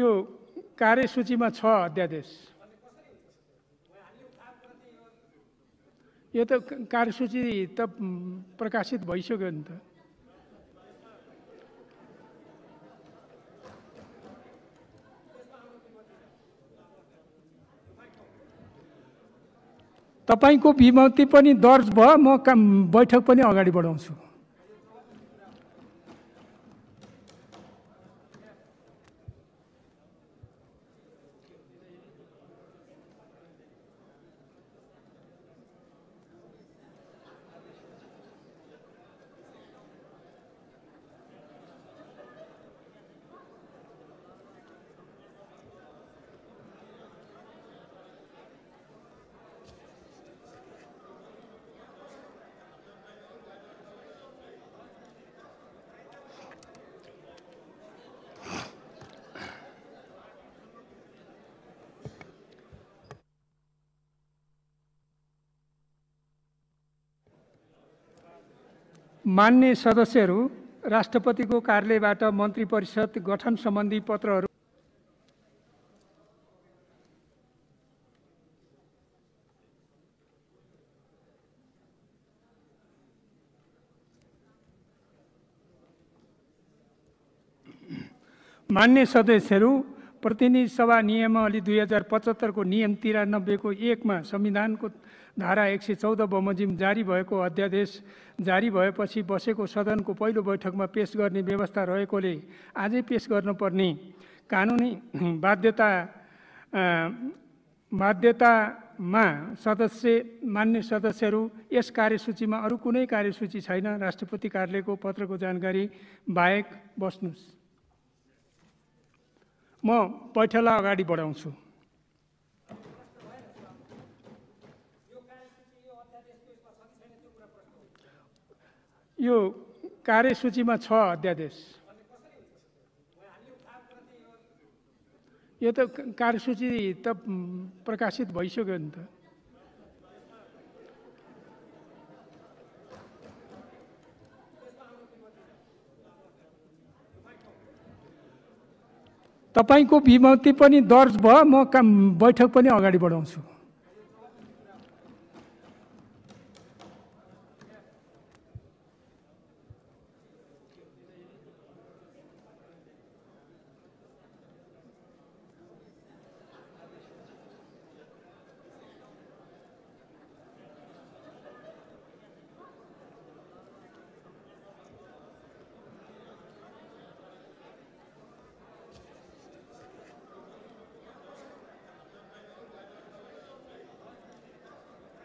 यो कार्यसूचीमा छ अध्यादेश यो त कार्यसूची त प्रकाशित भइसक्यो नि त तपाईँको विमति पनि दर्ज भयो म काम बैठक पनि अगाडि बढाउँछु मान्ने सदस्यहरू राष्ट्रपतिको कार्यालयबाट मन्त्री परिषद गठन सम्बन्धी पत्रहरू मान्य सदस्यहरू प्रतिनिधि सभा नियमावली दुई हजार पचहत्तरको नियम तिरानब्बेको एकमा संविधानको धारा एक सय चौध बमोजिम जारी भएको अध्यादेश जारी भएपछि बसेको सदनको पहिलो बैठकमा पेस गर्ने व्यवस्था रहेकोले आजै पेस गर्नुपर्ने कानुनी बाध्यता बाध्यतामा सदस्य मान्य सदस्यहरू यस कार्यसूचीमा अरू कुनै कार्यसूची छैन राष्ट्रपति कार्यालयको पत्रको जानकारी बाहेक बस्नुहोस् म पैठला अगाडि बढाउँछु यो कार्यसूचीमा छ अध्यादेश यो त कार्यसूची त प्रकाशित भइसक्यो नि त तपाईँको विमति पनि दर्ज भयो म काम बैठक पनि अगाडि बढाउँछु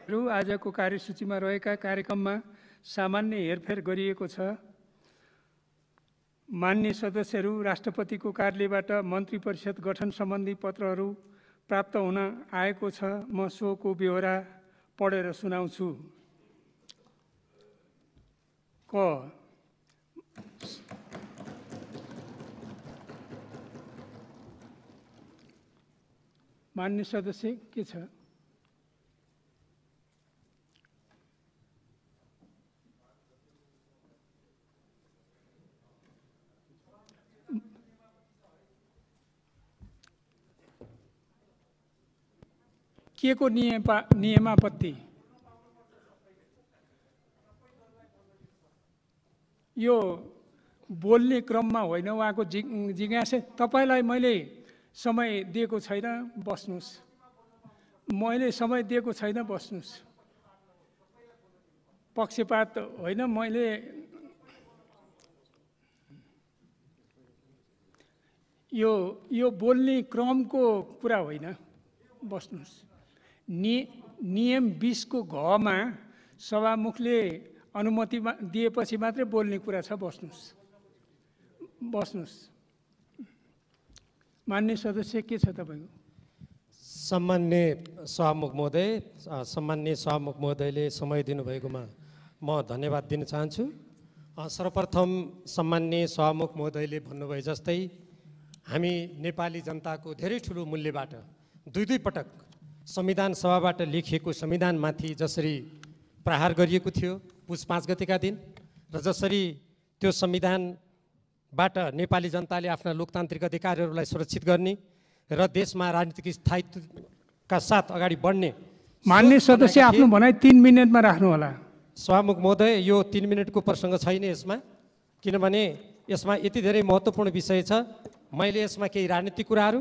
हरू आजको कार्यसूचीमा रहेका कार्यक्रममा सामान्य हेरफेर गरिएको छ मान्य सदस्यहरू राष्ट्रपतिको कार्यालयबाट मन्त्री परिषद गठन सम्बन्धी पत्रहरू प्राप्त हुन आएको छ म सोको बेहोरा पढेर सुनाउँछु क मान्य सदस्य के छ के को नियमा नियमापत्ति यो बोल्ने क्रममा होइन उहाँको जि जिज्ञासा तपाईँलाई मैले समय दिएको छैन बस्नुहोस् मैले समय दिएको छैन बस्नुहोस् पक्षपात होइन मैले यो यो बोल्ने क्रमको कुरा होइन बस्नुहोस् नि नियम बिसको घमा सभामुखले अनुमति दिएपछि मात्रै बोल्ने कुरा छ बस्नुहोस् बस्नुहोस् मान्य सदस्य के छ तपाईँको सामान्य सभामुख महोदय सम्मान्य सभामुख महोदयले समय दिनुभएकोमा म धन्यवाद दिन चाहन्छु सर्वप्रथम सम्मान्य सभामुख महोदयले भन्नुभए जस्तै हामी नेपाली जनताको धेरै ठुलो मूल्यबाट दुई दुई पटक संविधान सभाबाट लेखिएको संविधानमाथि जसरी प्रहार गरिएको थियो पुस पाँच गतिका दिन र जसरी त्यो संविधानबाट नेपाली जनताले आफ्ना लोकतान्त्रिक अधिकारहरूलाई सुरक्षित गर्ने र देशमा राजनीतिक स्थायित्वका साथ अगाडि बढ्ने मान्य सदस्य आफ्नो भनाइ तिन मिनटमा होला सभामुख महोदय यो तिन मिनटको प्रसङ्ग छैन यसमा किनभने यसमा यति धेरै महत्त्वपूर्ण विषय छ मैले यसमा केही राजनीतिक कुराहरू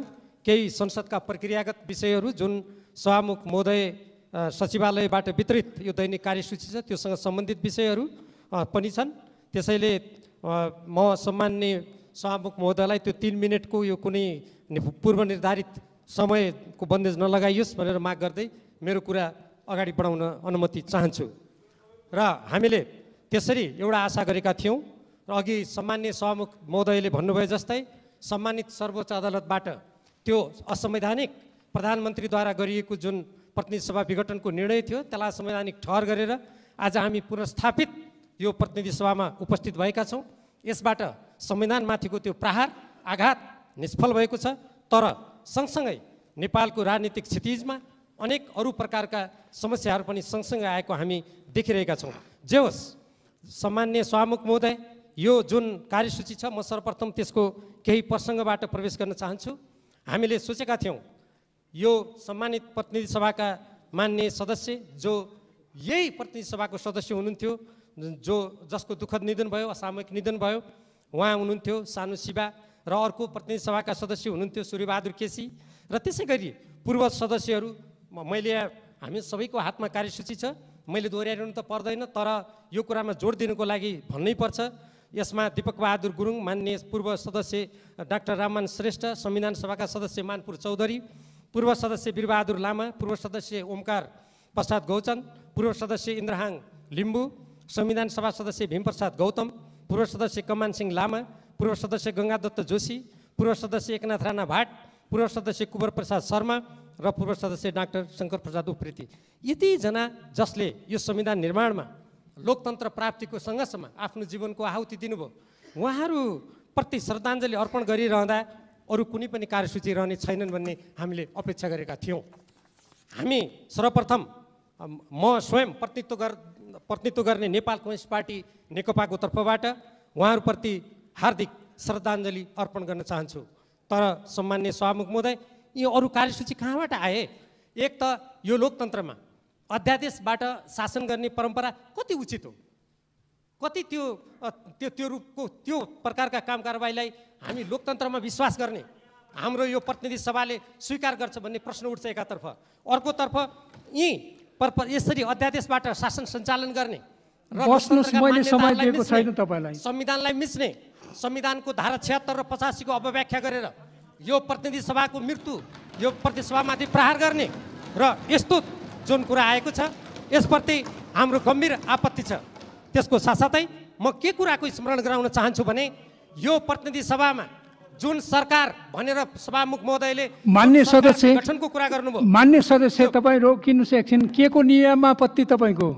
केही संसदका प्रक्रियागत विषयहरू जुन सभामुख महोदय सचिवालयबाट वितरित यो दैनिक कार्यसूची छ त्योसँग सम्बन्धित विषयहरू पनि छन् त्यसैले म सम्मान्य सभामुख महोदयलाई त्यो तिन मिनटको यो कुनै पूर्व निर्धारित समयको बन्देज नलगाइयोस् भनेर माग गर्दै मेरो कुरा अगाडि बढाउन अनुमति चाहन्छु र हामीले त्यसरी एउटा आशा गरेका थियौँ र अघि सम्मान्य सभामुख महोदयले भन्नुभयो जस्तै सम्मानित सर्वोच्च अदालतबाट त्यो असंवैधानिक प्रधानमन्त्रीद्वारा गरिएको जुन प्रतिनिधि सभा विघटनको निर्णय थियो त्यसलाई संवैधानिक ठहर गरेर आज हामी पुनर्स्थापित यो प्रतिनिधि सभामा उपस्थित भएका छौँ यसबाट संविधानमाथिको त्यो प्रहार आघात निष्फल भएको छ तर सँगसँगै नेपालको राजनीतिक क्षतिजमा अनेक अरू प्रकारका समस्याहरू पनि सँगसँगै आएको हामी देखिरहेका छौँ जे होस् सामान्य स्वामुख महोदय यो जुन कार्यसूची छ म सर्वप्रथम त्यसको केही प्रसङ्गबाट प्रवेश गर्न चाहन्छु हामीले सोचेका थियौँ यो सम्मानित प्रतिनिधि सभाका मान्य सदस्य जो यही प्रतिनिधि सभाको सदस्य हुनुहुन्थ्यो जो जसको दुःखद निधन भयो असामयिक निधन भयो उहाँ हुनुहुन्थ्यो सानो शिवा र अर्को प्रतिनिधि सभाका सदस्य हुनुहुन्थ्यो सूर्यबहादुर केसी र त्यसै गरी पूर्व सदस्यहरू मैले हामी सबैको हातमा कार्यसूची छ मैले दोहोऱ्याइरहनु त पर्दैन तर यो कुरामा जोड दिनुको लागि भन्नै पर्छ यसमा दिपक बहादुर गुरुङ मान्य पूर्व सदस्य डाक्टर राममान श्रेष्ठ संविधान सभाका सदस्य मानपुर चौधरी पूर्व सदस्य बिरबहादुर लामा पूर्व सदस्य ओमकार प्रसाद गौचन पूर्व सदस्य इन्द्रहाङ लिम्बू संविधान सभा सदस्य भीमप्रसाद गौतम पूर्व सदस्य कमान सिंह लामा पूर्व सदस्य गङ्गादत्त जोशी पूर्व सदस्य एकनाथ राणा भाट पूर्व सदस्य कुवर प्रसाद शर्मा र पूर्व सदस्य डाक्टर शङ्कर प्रसाद उप्रेती यतिजना जसले यो संविधान निर्माणमा लोकतन्त्र प्राप्तिको सङ्घर्षमा आफ्नो जीवनको आहुति दिनुभयो उहाँहरूप्रति श्रद्धाञ्जली अर्पण गरिरहँदा अरू कुनै पनि कार्यसूची रहने छैनन् भन्ने हामीले अपेक्षा गरेका थियौँ हामी सर्वप्रथम म स्वयं प्रतिनिधित्व गर् प्रतिनिधित्व गर्ने नेपाल कम्युनिस्ट पार्टी नेकपाको तर्फबाट उहाँहरूप्रति हार्दिक श्रद्धाञ्जली अर्पण गर्न चाहन्छु तर सम्मान्य सभामुख महोदय यी अरू कार्यसूची कहाँबाट आए एक त यो लोकतन्त्रमा अध्यादेशबाट शासन गर्ने परम्परा कति उचित हो कति त्यो त्यो त्यो रूपको त्यो प्रकारका काम कारवाहीलाई हामी लोकतन्त्रमा विश्वास गर्ने हाम्रो यो प्रतिनिधि सभाले स्वीकार गर्छ भन्ने प्रश्न उठ्छ एकातर्फ अर्कोतर्फ यी पर यसरी अध्यादेशबाट शासन सञ्चालन गर्ने र संविधानलाई मिच्ने संविधानको धारा छिहत्तर र पचासीको अवव्याख्या गरेर यो प्रतिनिधि सभाको मृत्यु यो प्रतिनिधि सभामाथि प्रहार गर्ने र यस्तो जुन कुरा आएको छ यसप्रति हाम्रो गम्भीर आपत्ति छ त्यसको साथसाथै म के कुराको स्मरण गराउन चाहन्छु भने यो प्रतिनिधि सभामा जुन सरकार भनेर सभामुख महोदयले मान्य सदस्य गठनको कुरा गर्नुभयो मान्य सदस्य तपाईँ रोकिनुहोस् एकछिन के को नियमापत्ति तपाईँको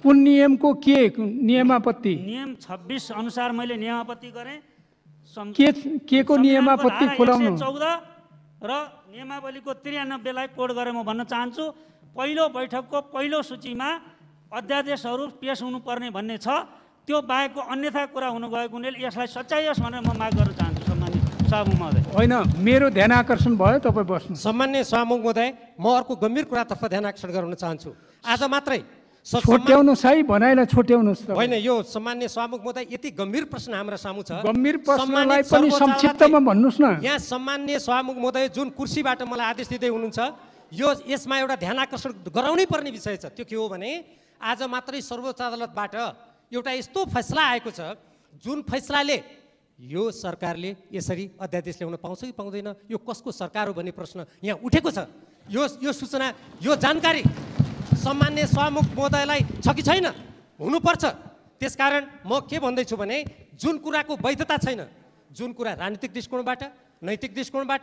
कुन नियमको के नियमापत्ति नियम छब्बिस अनुसार मैले नियमापत्ति गरेँ के के को नियमापत्ति खुलाउनु चौध र नियमावलीको त्रियानब्बेलाई कोड गरेर म भन्न चाहन्छु पहिलो बैठकको पहिलो सूचीमा अध्यादेशहरू पेस हुनुपर्ने भन्ने छ त्यो बाहेकको अन्यथा कुरा हुनु गएको हुनाले यसलाई सच्याइयोस् भनेर म माग गर्न चाहन्छु सम्मान्य सामु महोदय होइन मेरो ध्यान आकर्षण भयो तपाईँ बस्नु सामान्य सामु महोदय म अर्को गम्भीर कुरातर्फ ध्यान आकर्षण गराउन चाहन्छु आज मात्रै छोट्याउनुहोस् है भनाइलाई छोट्याउनुहोस् होइन यो सामान्य सामुख महोदय यति गम्भीर प्रश्न हाम्रो सामु छ गम्भीर प्रश्नलाई पनि संक्षिप्तमा भन्नुहोस् न यहाँ सामान्य सामुख महोदय जुन कुर्सीबाट मलाई आदेश दिँदै हुनुहुन्छ यो यसमा एउटा ध्यान आकर्षण गराउनै पर्ने विषय छ त्यो के हो भने आज मात्रै सर्वोच्च अदालतबाट एउटा यस्तो फैसला आएको छ जुन फैसलाले यो सरकारले यसरी अध्यादेश ल्याउन पाउँछ कि पाउँदैन यो कसको सरकार हो भन्ने प्रश्न यहाँ उठेको छ यो यो सूचना यो जानकारी सामान्य सहमुख महोदयलाई छ कि छैन हुनुपर्छ त्यसकारण म के भन्दैछु भने जुन कुराको वैधता छैन जुन कुरा राजनीतिक दृष्टिकोणबाट नैतिक दृष्टिकोणबाट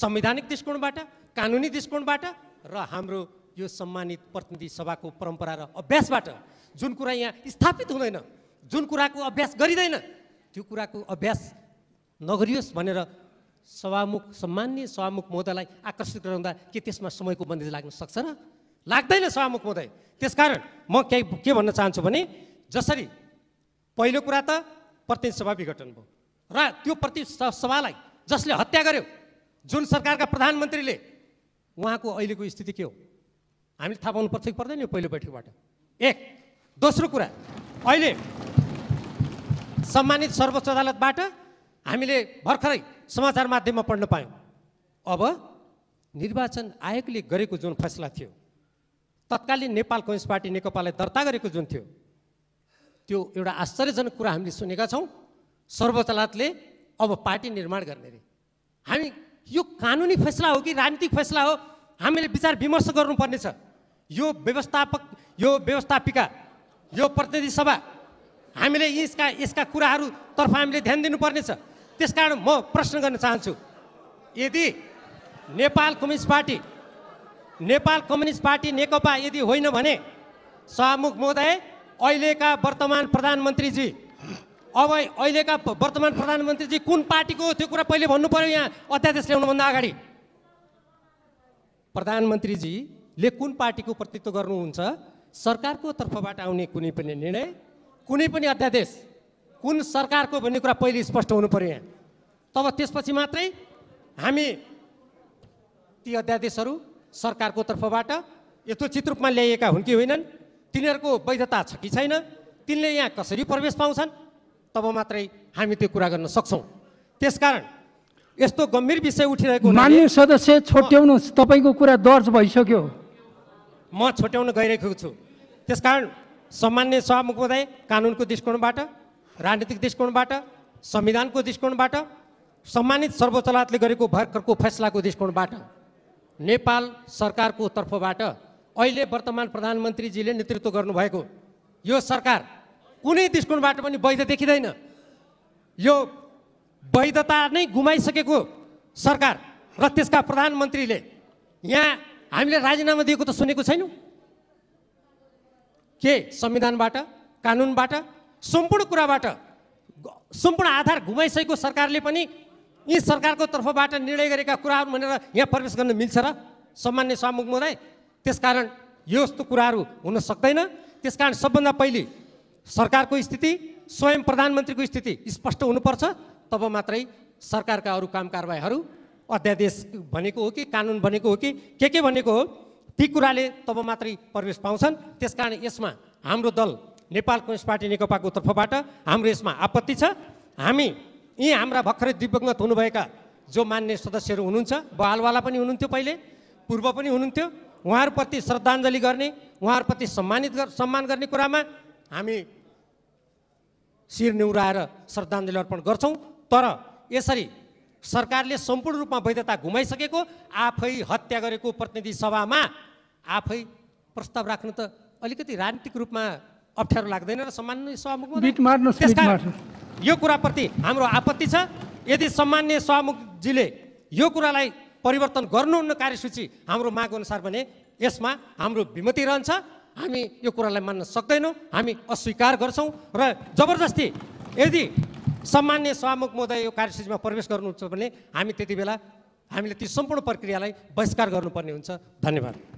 संवैधानिक दृष्टिकोणबाट कानुनी दृष्टिकोणबाट र हाम्रो यो सम्मानित प्रतिनिधि सभाको परम्परा र अभ्यासबाट जुन कुरा यहाँ स्थापित हुँदैन जुन कुराको अभ्यास गरिँदैन त्यो कुराको अभ्यास नगरियोस् भनेर सभामुख सम्मान्य सभामुख महोदयलाई आकर्षित गराउँदा के त्यसमा समयको बन्दी लाग्न सक्छ र लाग्दैन सभामुख महोदय त्यसकारण म केही के भन्न चाहन्छु भने जसरी पहिलो कुरा त प्रतिनिधि सभा विघटन भयो र त्यो प्रतिनिधि सभालाई जसले हत्या गर्यो जुन सरकारका प्रधानमन्त्रीले उहाँको अहिलेको स्थिति के हो हामीले थाहा पाउनु पर्छ कि पर्दैन यो पहिलो बैठकबाट एक दोस्रो कुरा अहिले सम्मानित सर्वोच्च अदालतबाट हामीले भर्खरै समाचार माध्यममा पढ्न पायौँ अब निर्वाचन आयोगले गरेको जुन फैसला थियो तत्कालीन नेपाल कम्युनिस्ट पार्टी नेकपालाई दर्ता गरेको जुन थियो त्यो एउटा आश्चर्यजनक कुरा हामीले सुनेका छौँ सर्वोच्च अदालतले अब पार्टी निर्माण गर्ने अरे हामी यो कानुनी फैसला हो कि राजनीतिक फैसला हो हामीले विचार विमर्श गर्नुपर्नेछ यो व्यवस्थापक यो व्यवस्थापिका यो प्रतिनिधि सभा हामीले यसका यसका कुराहरूतर्फ हामीले ध्यान दिनुपर्नेछ त्यस कारण म प्रश्न गर्न चाहन्छु यदि Nepal communist party Nepal communist party Nekapa यदि होइन भने सभामुख महोदय अहिलेका वर्तमान प्रधानमन्त्रीजी अब अहिलेका वर्तमान प्रधानमन्त्रीजी कुन पार्टीको त्यो कुरा पहिले भन्नु पऱ्यो यहाँ अध्यादेश ल्याउनुभन्दा अगाडि प्रधानमन्त्रीजी ले कुन पार्टीको प्रतित्व गर्नुहुन्छ सरकारको तर्फबाट आउने कुनै पनि निर्णय कुनै पनि अध्यादेश कुन सरकारको भन्ने कुरा पहिले स्पष्ट हुनु पऱ्यो यहाँ तब त्यसपछि मात्रै हामी ती अध्यादेशहरू सरकारको तर्फबाट यथोचित रूपमा ल्याइएका हुन् कि होइनन् तिनीहरूको वैधता छ कि छैन तिनले यहाँ कसरी प्रवेश पाउँछन् तब मात्रै हामी त्यो कुरा गर्न सक्छौँ त्यसकारण यस्तो गम्भीर विषय उठिरहेको मान्य सदस्य छोट्याउनुहोस् तपाईँको कुरा दर्ज भइसक्यो म छुट्याउन गइरहेको छु त्यसकारण सामान्य सभामुखलाई कानुनको दृष्टिकोणबाट राजनीतिक दृष्टिकोणबाट संविधानको दृष्टिकोणबाट सम्मानित सर्वोच्च अदालतले गरेको भर्खरको फैसलाको दृष्टिकोणबाट नेपाल सरकारको तर्फबाट अहिले वर्तमान प्रधानमन्त्रीजीले नेतृत्व गर्नुभएको यो सरकार कुनै दृष्टिकोणबाट पनि वैध देखिँदैन यो वैधता नै गुमाइसकेको सरकार र त्यसका प्रधानमन्त्रीले यहाँ हामीले राजीनामा दिएको त सुनेको छैनौँ के संविधानबाट कानुनबाट सम्पूर्ण कुराबाट सम्पूर्ण आधार घुमाइसकेको सरकारले पनि यी सरकारको तर्फबाट निर्णय गरेका कुराहरू भनेर यहाँ प्रवेश गर्न मिल्छ र सामान्य सामुख महोदय त्यसकारण यो यस्तो कुराहरू हुन सक्दैन त्यसकारण सबभन्दा पहिले सरकारको स्थिति स्वयं प्रधानमन्त्रीको स्थिति स्पष्ट हुनुपर्छ तब मात्रै सरकारका अरू काम कारवाहीहरू अध्यादेश भनेको हो कि कानुन भनेको हो कि के के भनेको हो ती कुराले तब मात्रै प्रवेश पाउँछन् त्यसकारण यसमा हाम्रो दल नेपाल कम्युनिस्ट पार्टी नेकपाको तर्फबाट हाम्रो यसमा आपत्ति छ हामी यहीँ हाम्रा भर्खरै दिवङ्गत हुनुभएका जो मान्य सदस्यहरू हुनुहुन्छ बहालवाला पनि हुनुहुन्थ्यो पहिले पूर्व पनि हुनुहुन्थ्यो उहाँहरूप्रति श्रद्धाञ्जली गर्ने उहाँहरूप्रति सम्मानित गर सम्मान गर्ने कुरामा हामी शिर निहुराएर श्रद्धाञ्जली अर्पण गर्छौँ तर यसरी सरकारले सम्पूर्ण रूपमा वैधता घुमाइसकेको आफै हत्या गरेको प्रतिनिधि सभामा आफै प्रस्ताव राख्नु त अलिकति राजनीतिक रूपमा अप्ठ्यारो लाग्दैन र सम्मान्य सभामुख यो कुराप्रति हाम्रो आपत्ति छ यदि सम्मान्य सभामुखजीले यो कुरालाई परिवर्तन गर्नुहुन्न कार्यसूची हाम्रो माग अनुसार भने यसमा हाम्रो विमति रहन्छ हामी यो कुरालाई मान्न सक्दैनौँ हामी अस्वीकार गर्छौँ र जबरजस्ती यदि सामान्य सभामुख महोदय यो कार्यसूचीमा प्रवेश गर्नुहुन्छ भने हामी त्यति बेला हामीले ती सम्पूर्ण प्रक्रियालाई बहिष्कार गर्नुपर्ने हुन्छ धन्यवाद